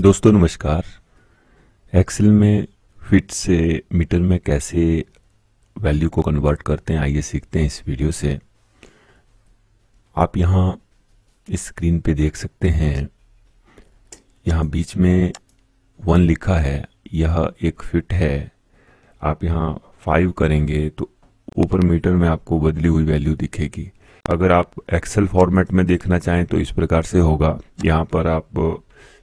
दोस्तों नमस्कार एक्सेल में फिट से मीटर में कैसे वैल्यू को कन्वर्ट करते हैं आइए सीखते हैं इस वीडियो से आप यहाँ इस स्क्रीन पे देख सकते हैं यहाँ बीच में वन लिखा है यह एक फिट है आप यहाँ फाइव करेंगे तो ऊपर मीटर में आपको बदली हुई वैल्यू दिखेगी अगर आप एक्सेल फॉर्मेट में देखना चाहें तो इस प्रकार से होगा यहाँ पर आप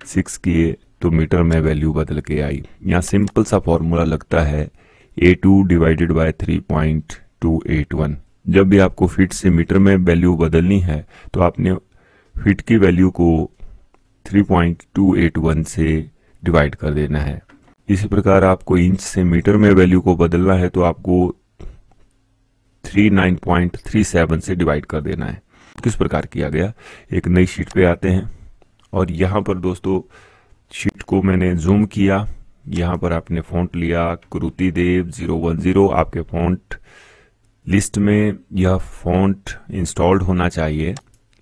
सिक्स किए तो मीटर में वैल्यू बदल के आई यहाँ सिंपल सा फॉर्मूला लगता है A two divided by three point two eight one जब भी आपको फिट से मीटर में वैल्यू बदलनी है तो आपने फिट की वैल्यू को three point two eight one से डिवाइड कर देना है इसी प्रकार आपको इंच से मीटर में वैल्यू को बदलना है तो आपको three three nine point seven से डिवाइड कर देना है किस प्रकार किया गया एक नई शीट पे आते हैं और यहाँ पर दोस्तों शीट को मैंने जूम किया यहाँ पर आपने फ़ॉन्ट लिया Kruti Dev zero one zero आपके फ़ॉन्ट लिस्ट में यह फ़ॉन्ट इंस्टॉल्ड होना चाहिए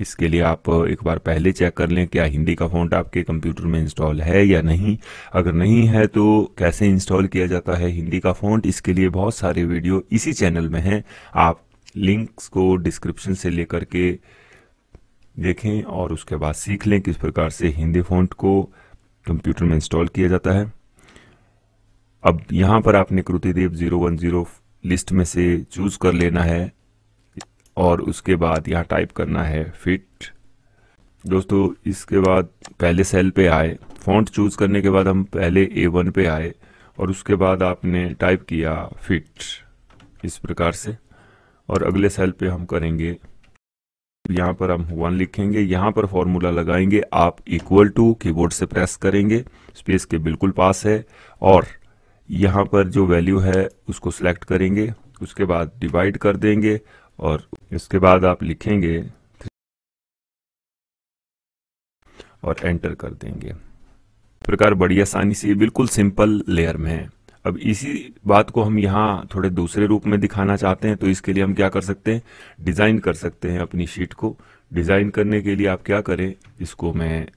इसके लिए आप एक बार पहले चेक कर लें क्या हिंदी का फ़ॉन्ट आपके कंप्यूटर में इंस्टॉल है या नहीं अगर नहीं है तो कैसे इंस्टॉल किया जाता है हिंदी का फ़ॉन्ट इसके लिए बहुत सारे वीडियो इसी चैनल में हैं आप लिंक्स को डिस्क्रिप्शन से लेकर के देखें और उसके बाद सीख लें किस प्रकार से हिंदी फ़ॉन्ट को कंप्यूटर में इंस्टॉल किया जाता है अब यहाँ पर आपने Kruti Dev zero one zero list में से चूज़ कर लेना है और उसके बाद यहाँ टाइप करना है फिट दोस्तों इसके बाद पहले सेल पे आए फॉन्ट चूज़ करने के बाद हम पहले ए वन पे आए और उसके बाद आपने टाइप किया फिट इस प्रकार से और अगले सेल पे हम करेंगे यहां पर हम वन लिखेंगे यहां पर फॉर्मूला लगाएंगे आप इक्वल टू कीबोर्ड से प्रेस करेंगे स्पेस के बिल्कुल पास है और यहां पर जो वैल्यू है उसको सिलेक्ट करेंगे उसके बाद डिवाइड कर देंगे और इसके बाद आप लिखेंगे और एंटर कर देंगे प्रकार बड़ी आसानी से बिल्कुल सिंपल लेयर में है अब इसी बात को हम यहाँ थोड़े दूसरे रूप में दिखाना चाहते हैं तो इसके लिए हम क्या कर सकते हैं डिज़ाइन कर सकते हैं अपनी शीट को डिज़ाइन करने के लिए आप क्या करें इसको मैं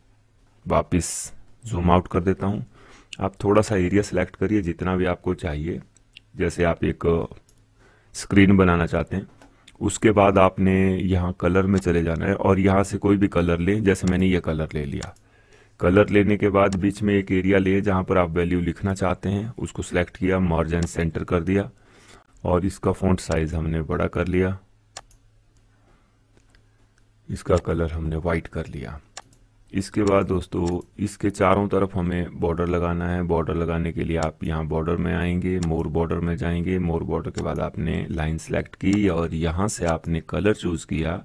वापस जूम आउट कर देता हूँ आप थोड़ा सा एरिया सेलेक्ट करिए जितना भी आपको चाहिए जैसे आप एक स्क्रीन बनाना चाहते हैं उसके बाद आपने यहाँ कलर में चले जाना है और यहाँ से कोई भी कलर लें जैसे मैंने ये कलर ले लिया कलर लेने के बाद बीच में एक एरिया लिए जहां पर आप वैल्यू लिखना चाहते हैं उसको सिलेक्ट किया मार्जिन सेंटर कर दिया और इसका फ़ॉन्ट साइज़ हमने बड़ा कर लिया इसका कलर हमने वाइट कर लिया इसके बाद दोस्तों इसके चारों तरफ हमें बॉर्डर लगाना है बॉर्डर लगाने के लिए आप यहाँ बॉर्डर में आएंगे मोर बॉर्डर में जाएंगे मोर बॉर्डर के बाद आपने लाइन सेलेक्ट की और यहाँ से आपने कलर चूज़ किया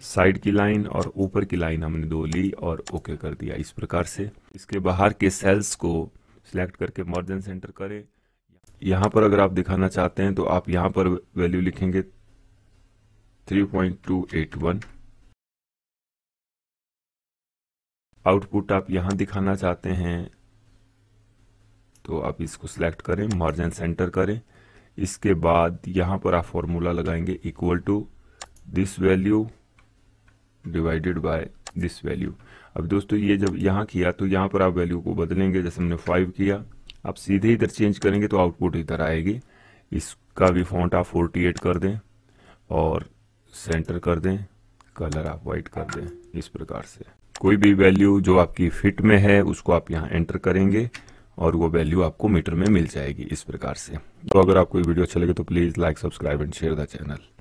साइड की लाइन और ऊपर की लाइन हमने दो ली और ओके कर दिया इस प्रकार से इसके बाहर के सेल्स को सिलेक्ट करके मर्जन सेंटर करें यहाँ पर अगर आप दिखाना चाहते हैं तो आप यहाँ पर वैल्यू लिखेंगे 3.281 आउटपुट आप यहाँ दिखाना चाहते हैं तो आप इसको सिलेक्ट करें मार्जिन सेंटर करें इसके बाद यहाँ पर आप फॉर्मूला लगाएंगे equal to this value divided by this value अब दोस्तों ये जब यहाँ किया तो यहाँ पर आप वैल्यू को बदलेंगे जैसे हमने फाइव किया आप सीधे इधर चेंज करेंगे तो आउटपुट इधर आएगी इसका भी फॉन्ट आप फोर्टी एट कर दें और सेंटर कर दें कलर आप वाइट कर दें इस प्रकार से कोई भी वैल्यू जो आपकी फिट में है उसको आप यहाँ एंटर करेंगे और वो वैल्यू आपको मीटर में मिल जाएगी इस प्रकार से तो अगर आपको ये वीडियो अच्छा लगे तो please like subscribe and share the channel